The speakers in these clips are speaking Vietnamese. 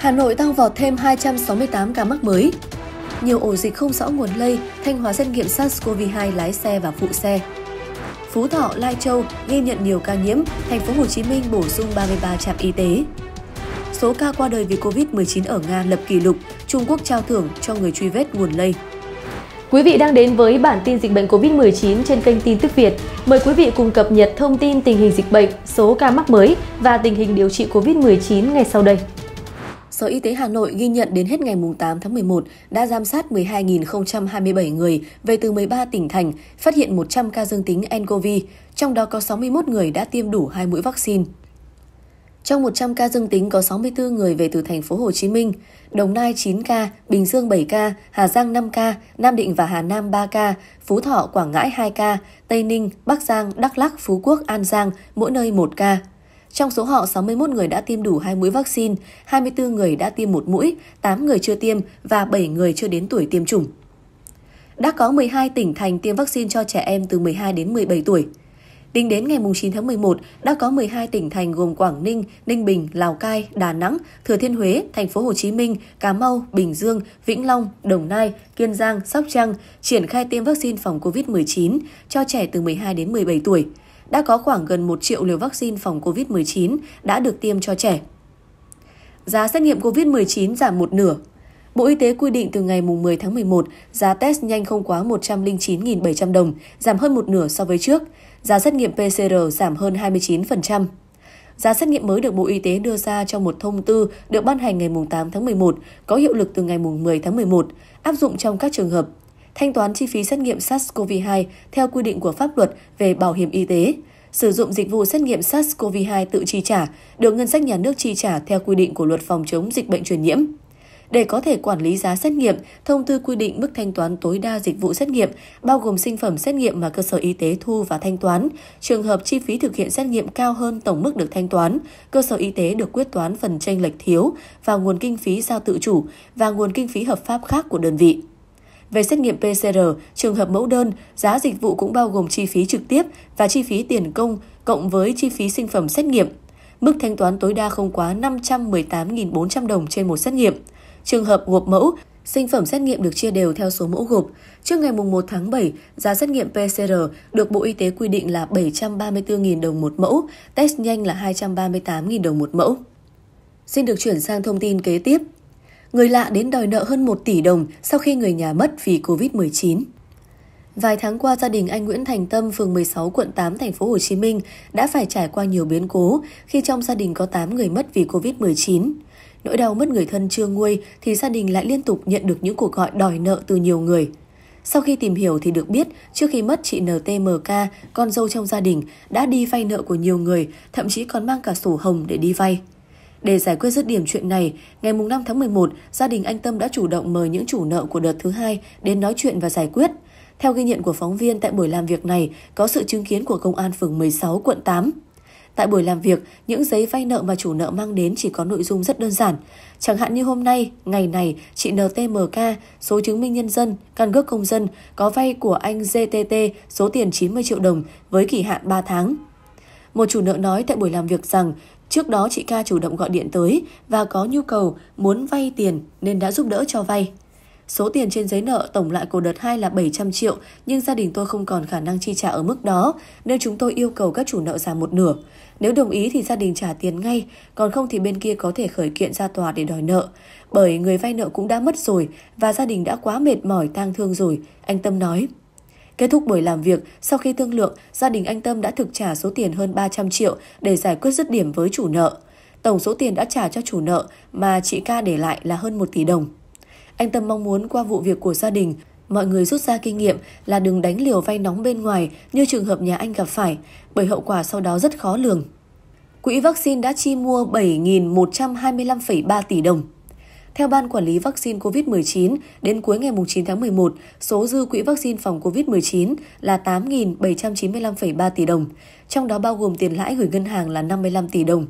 Hà Nội tăng vọt thêm 268 ca mắc mới. Nhiều ổ dịch không rõ nguồn lây, Thanh Hóa xét nghiệm SARS-CoV-2 lái xe và phụ xe. Phú Thọ, Lai Châu ghi nhận nhiều ca nhiễm, thành phố Hồ Chí Minh bổ sung 33 trạm y tế. Số ca qua đời vì Covid-19 ở Nga lập kỷ lục, Trung Quốc trao thưởng cho người truy vết nguồn lây. Quý vị đang đến với bản tin dịch bệnh COVID-19 trên kênh Tin tức Việt. Mời quý vị cùng cập nhật thông tin tình hình dịch bệnh, số ca mắc mới và tình hình điều trị COVID-19 ngay sau đây. Sở Y tế Hà Nội ghi nhận đến hết ngày 8 tháng 11 đã giám sát 12.027 người về từ 13 tỉnh thành, phát hiện 100 ca dương tính nCoV, trong đó có 61 người đã tiêm đủ 2 mũi vaccine. Trong 100 ca dương tính có 64 người về từ thành phố Hồ Chí Minh, Đồng Nai 9 ca, Bình Dương 7 ca, Hà Giang 5 ca, Nam Định và Hà Nam 3 ca, Phú Thọ, Quảng Ngãi 2 ca, Tây Ninh, Bắc Giang, Đắk Lắk, Phú Quốc, An Giang mỗi nơi 1 ca. Trong số họ, 61 người đã tiêm đủ hai mũi vaccine, 24 người đã tiêm một mũi, 8 người chưa tiêm và 7 người chưa đến tuổi tiêm chủng. Đã có 12 tỉnh thành tiêm vaccine cho trẻ em từ 12 đến 17 tuổi. Tính đến ngày 9 tháng 11, đã có 12 tỉnh thành gồm Quảng Ninh, Ninh Bình, Lào Cai, Đà Nẵng, Thừa Thiên Huế, Thành phố Hồ Chí Minh, Cà Mau, Bình Dương, Vĩnh Long, Đồng Nai, Kiên Giang, Sóc Trăng triển khai tiêm vaccine phòng COVID-19 cho trẻ từ 12 đến 17 tuổi đã có khoảng gần 1 triệu liều vaccine phòng COVID-19 đã được tiêm cho trẻ. Giá xét nghiệm COVID-19 giảm một nửa. Bộ Y tế quy định từ ngày 10 tháng 11, giá test nhanh không quá 109.700 đồng, giảm hơn một nửa so với trước. Giá xét nghiệm PCR giảm hơn 29%. Giá xét nghiệm mới được Bộ Y tế đưa ra trong một thông tư được ban hành ngày 8 tháng 11, có hiệu lực từ ngày 10 tháng 11, áp dụng trong các trường hợp thanh toán chi phí xét nghiệm SARS-CoV-2 theo quy định của pháp luật về bảo hiểm y tế, sử dụng dịch vụ xét nghiệm SARS-CoV-2 tự chi trả, được ngân sách nhà nước chi trả theo quy định của luật phòng chống dịch bệnh truyền nhiễm. Để có thể quản lý giá xét nghiệm, thông tư quy định mức thanh toán tối đa dịch vụ xét nghiệm, bao gồm sinh phẩm xét nghiệm mà cơ sở y tế thu và thanh toán. Trường hợp chi phí thực hiện xét nghiệm cao hơn tổng mức được thanh toán, cơ sở y tế được quyết toán phần tranh lệch thiếu và nguồn kinh phí giao tự chủ và nguồn kinh phí hợp pháp khác của đơn vị. Về xét nghiệm PCR, trường hợp mẫu đơn, giá dịch vụ cũng bao gồm chi phí trực tiếp và chi phí tiền công cộng với chi phí sinh phẩm xét nghiệm. Mức thanh toán tối đa không quá 518.400 đồng trên một xét nghiệm. Trường hợp gộp mẫu, sinh phẩm xét nghiệm được chia đều theo số mẫu gộp. Trước ngày 1 tháng 7, giá xét nghiệm PCR được Bộ Y tế quy định là 734.000 đồng một mẫu, test nhanh là 238.000 đồng một mẫu. Xin được chuyển sang thông tin kế tiếp. Người lạ đến đòi nợ hơn 1 tỷ đồng sau khi người nhà mất vì Covid-19. Vài tháng qua, gia đình anh Nguyễn Thành Tâm, phường 16, quận 8, thành phố Hồ Chí Minh đã phải trải qua nhiều biến cố khi trong gia đình có 8 người mất vì Covid-19. Nỗi đau mất người thân chưa nguôi thì gia đình lại liên tục nhận được những cuộc gọi đòi nợ từ nhiều người. Sau khi tìm hiểu thì được biết, trước khi mất chị NTMK, con dâu trong gia đình, đã đi vay nợ của nhiều người, thậm chí còn mang cả sổ hồng để đi vay. Để giải quyết dứt điểm chuyện này, ngày 5 tháng 11, gia đình anh Tâm đã chủ động mời những chủ nợ của đợt thứ hai đến nói chuyện và giải quyết. Theo ghi nhận của phóng viên tại buổi làm việc này, có sự chứng kiến của công an phường 16 quận 8. Tại buổi làm việc, những giấy vay nợ mà chủ nợ mang đến chỉ có nội dung rất đơn giản. Chẳng hạn như hôm nay, ngày này, chị NTMK, số chứng minh nhân dân, căn cước công dân, có vay của anh GTT số tiền 90 triệu đồng với kỳ hạn 3 tháng. Một chủ nợ nói tại buổi làm việc rằng Trước đó chị ca chủ động gọi điện tới và có nhu cầu muốn vay tiền nên đã giúp đỡ cho vay. Số tiền trên giấy nợ tổng lại của đợt 2 là 700 triệu, nhưng gia đình tôi không còn khả năng chi trả ở mức đó, nên chúng tôi yêu cầu các chủ nợ giảm một nửa. Nếu đồng ý thì gia đình trả tiền ngay, còn không thì bên kia có thể khởi kiện ra tòa để đòi nợ. Bởi người vay nợ cũng đã mất rồi và gia đình đã quá mệt mỏi tang thương rồi, anh Tâm nói. Kết thúc buổi làm việc, sau khi thương lượng, gia đình anh Tâm đã thực trả số tiền hơn 300 triệu để giải quyết dứt điểm với chủ nợ. Tổng số tiền đã trả cho chủ nợ mà chị ca để lại là hơn 1 tỷ đồng. Anh Tâm mong muốn qua vụ việc của gia đình, mọi người rút ra kinh nghiệm là đừng đánh liều vay nóng bên ngoài như trường hợp nhà anh gặp phải, bởi hậu quả sau đó rất khó lường. Quỹ vaccine đã chi mua 7.125,3 tỷ đồng. Theo Ban Quản lý Vaccine COVID-19, đến cuối ngày 9 tháng 11, số dư quỹ vaccine phòng COVID-19 là 8.795,3 tỷ đồng, trong đó bao gồm tiền lãi gửi ngân hàng là 55 tỷ đồng.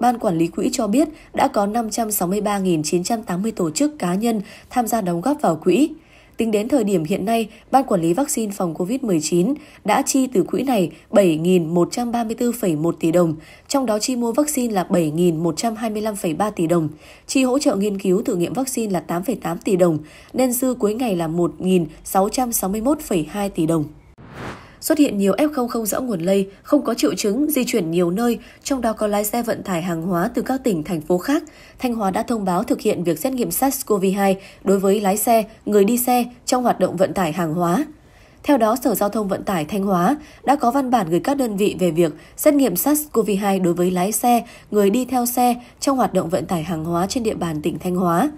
Ban Quản lý Quỹ cho biết đã có 563.980 tổ chức cá nhân tham gia đóng góp vào quỹ. Tính đến thời điểm hiện nay, Ban Quản lý Vaccine phòng COVID-19 đã chi từ quỹ này 7.134,1 tỷ đồng, trong đó chi mua vaccine là 7.125,3 tỷ đồng, chi hỗ trợ nghiên cứu thử nghiệm vaccine là 8,8 tỷ đồng, nên dư cuối ngày là 1.661,2 tỷ đồng xuất hiện nhiều F0 không rõ nguồn lây, không có triệu chứng, di chuyển nhiều nơi, trong đó có lái xe vận tải hàng hóa từ các tỉnh, thành phố khác, Thanh Hóa đã thông báo thực hiện việc xét nghiệm SARS-CoV-2 đối với lái xe, người đi xe trong hoạt động vận tải hàng hóa. Theo đó, Sở Giao thông Vận tải Thanh Hóa đã có văn bản gửi các đơn vị về việc xét nghiệm SARS-CoV-2 đối với lái xe, người đi theo xe trong hoạt động vận tải hàng hóa trên địa bàn tỉnh Thanh Hóa.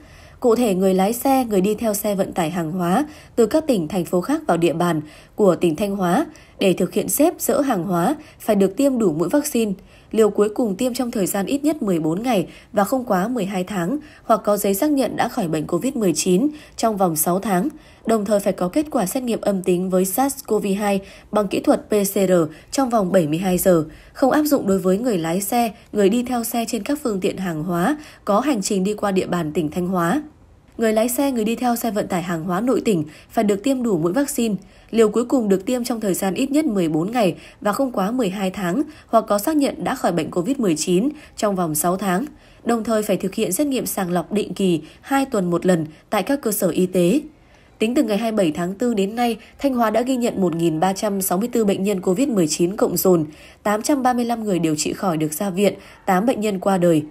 Cụ thể, người lái xe, người đi theo xe vận tải hàng hóa từ các tỉnh, thành phố khác vào địa bàn của tỉnh Thanh Hóa để thực hiện xếp dỡ hàng hóa phải được tiêm đủ mũi vaccine. Liều cuối cùng tiêm trong thời gian ít nhất 14 ngày và không quá 12 tháng hoặc có giấy xác nhận đã khỏi bệnh COVID-19 trong vòng 6 tháng, đồng thời phải có kết quả xét nghiệm âm tính với SARS-CoV-2 bằng kỹ thuật PCR trong vòng 72 giờ, không áp dụng đối với người lái xe, người đi theo xe trên các phương tiện hàng hóa có hành trình đi qua địa bàn tỉnh Thanh Hóa. Người lái xe, người đi theo xe vận tải hàng hóa nội tỉnh phải được tiêm đủ mũi vaccine. Liều cuối cùng được tiêm trong thời gian ít nhất 14 ngày và không quá 12 tháng hoặc có xác nhận đã khỏi bệnh COVID-19 trong vòng 6 tháng. Đồng thời phải thực hiện xét nghiệm sàng lọc định kỳ 2 tuần một lần tại các cơ sở y tế. Tính từ ngày 27 tháng 4 đến nay, Thanh Hóa đã ghi nhận 1.364 bệnh nhân COVID-19 cộng dồn, 835 người điều trị khỏi được ra viện, 8 bệnh nhân qua đời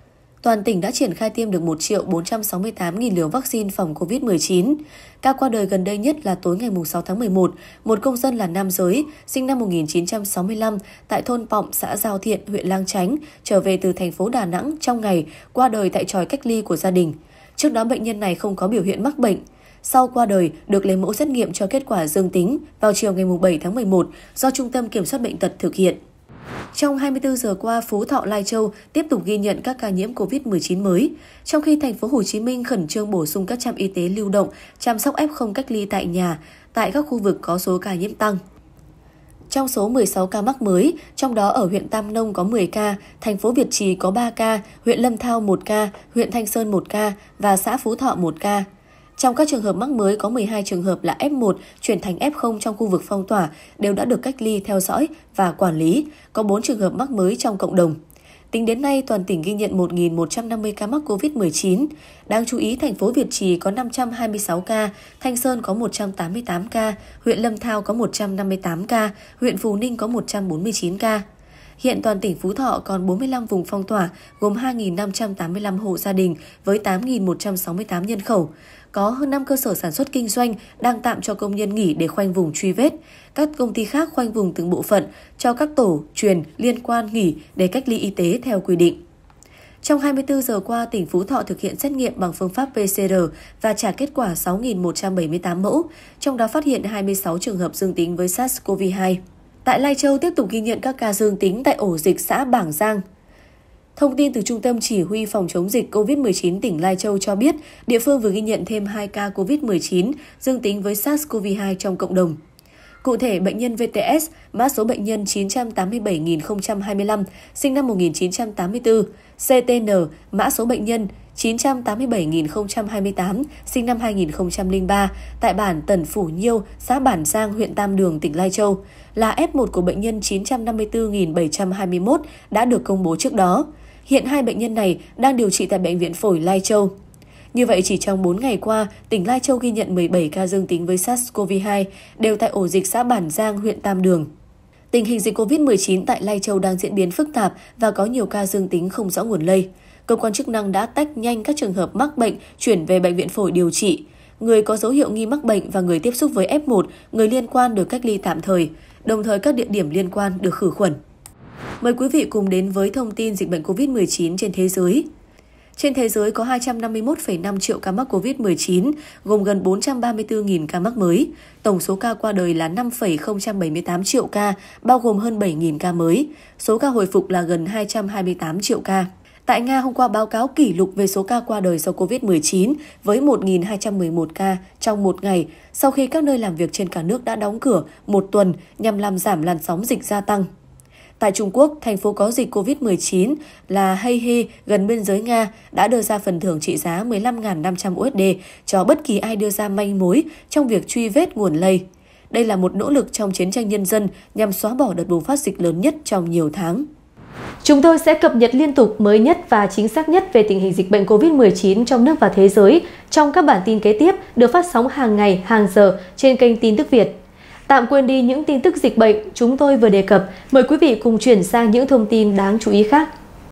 toàn tỉnh đã triển khai tiêm được 1.468.000 liều vaccine phòng COVID-19. Ca qua đời gần đây nhất là tối ngày 6 tháng 11, một công dân là nam giới, sinh năm 1965, tại thôn Pọng, xã Giao Thiện, huyện Lang Chánh, trở về từ thành phố Đà Nẵng trong ngày, qua đời tại tròi cách ly của gia đình. Trước đó bệnh nhân này không có biểu hiện mắc bệnh. Sau qua đời, được lấy mẫu xét nghiệm cho kết quả dương tính vào chiều ngày 7 tháng 11 do Trung tâm Kiểm soát Bệnh tật thực hiện. Trong 24 giờ qua, Phú Thọ Lai Châu tiếp tục ghi nhận các ca nhiễm COVID-19 mới, trong khi thành phố Hồ Chí Minh khẩn trương bổ sung các trạm y tế lưu động, chăm sóc F0 cách ly tại nhà tại các khu vực có số ca nhiễm tăng. Trong số 16 ca mắc mới, trong đó ở huyện Tam Nông có 10 ca, thành phố Việt Trì có 3 ca, huyện Lâm Thao 1 ca, huyện Thanh Sơn 1 ca và xã Phú Thọ 1 ca. Trong các trường hợp mắc mới có 12 trường hợp là F1 chuyển thành F0 trong khu vực phong tỏa đều đã được cách ly theo dõi và quản lý, có 4 trường hợp mắc mới trong cộng đồng. Tính đến nay, toàn tỉnh ghi nhận 1.150 ca mắc COVID-19. Đáng chú ý, thành phố Việt Trì có 526 ca, Thanh Sơn có 188 ca, huyện Lâm Thao có 158 ca, huyện Phú Ninh có 149 ca. Hiện toàn tỉnh Phú Thọ còn 45 vùng phong tỏa, gồm 2.585 hộ gia đình với 8.168 nhân khẩu có hơn 5 cơ sở sản xuất kinh doanh đang tạm cho công nhân nghỉ để khoanh vùng truy vết. Các công ty khác khoanh vùng từng bộ phận cho các tổ, truyền, liên quan nghỉ để cách ly y tế theo quy định. Trong 24 giờ qua, tỉnh Phú Thọ thực hiện xét nghiệm bằng phương pháp PCR và trả kết quả 6.178 mẫu, trong đó phát hiện 26 trường hợp dương tính với SARS-CoV-2. Tại Lai Châu tiếp tục ghi nhận các ca dương tính tại ổ dịch xã Bảng Giang, Thông tin từ Trung tâm Chỉ huy Phòng chống dịch COVID-19 tỉnh Lai Châu cho biết, địa phương vừa ghi nhận thêm 2 ca COVID-19 dương tính với SARS-CoV-2 trong cộng đồng. Cụ thể, bệnh nhân VTS, mã số bệnh nhân 987.025, sinh năm 1984, CTN, mã số bệnh nhân 987.028, sinh năm 2003, tại bản Tần Phủ Nhiêu, xã Bản Giang, huyện Tam Đường, tỉnh Lai Châu, là F1 của bệnh nhân 954.721 đã được công bố trước đó. Hiện hai bệnh nhân này đang điều trị tại Bệnh viện Phổi Lai Châu. Như vậy, chỉ trong 4 ngày qua, tỉnh Lai Châu ghi nhận 17 ca dương tính với SARS-CoV-2, đều tại ổ dịch xã Bản Giang, huyện Tam Đường. Tình hình dịch COVID-19 tại Lai Châu đang diễn biến phức tạp và có nhiều ca dương tính không rõ nguồn lây. Cơ quan chức năng đã tách nhanh các trường hợp mắc bệnh chuyển về bệnh viện phổi điều trị. Người có dấu hiệu nghi mắc bệnh và người tiếp xúc với F1, người liên quan được cách ly tạm thời, đồng thời các địa điểm liên quan được khử khuẩn. Mời quý vị cùng đến với thông tin dịch bệnh COVID-19 trên thế giới. Trên thế giới có 251,5 triệu ca mắc COVID-19, gồm gần 434.000 ca mắc mới. Tổng số ca qua đời là 5,078 triệu ca, bao gồm hơn 7.000 ca mới. Số ca hồi phục là gần 228 triệu ca. Tại Nga hôm qua báo cáo kỷ lục về số ca qua đời do COVID-19 với 1.211 ca trong một ngày sau khi các nơi làm việc trên cả nước đã đóng cửa một tuần nhằm làm giảm làn sóng dịch gia tăng. Tại Trung Quốc, thành phố có dịch COVID-19 là Heihe gần biên giới Nga đã đưa ra phần thưởng trị giá 15.500 USD cho bất kỳ ai đưa ra manh mối trong việc truy vết nguồn lây. Đây là một nỗ lực trong chiến tranh nhân dân nhằm xóa bỏ đợt bùng phát dịch lớn nhất trong nhiều tháng. Chúng tôi sẽ cập nhật liên tục mới nhất và chính xác nhất về tình hình dịch bệnh COVID-19 trong nước và thế giới trong các bản tin kế tiếp được phát sóng hàng ngày, hàng giờ trên kênh Tin tức Việt. Tạm quên đi những tin tức dịch bệnh chúng tôi vừa đề cập, mời quý vị cùng chuyển sang những thông tin đáng chú ý khác.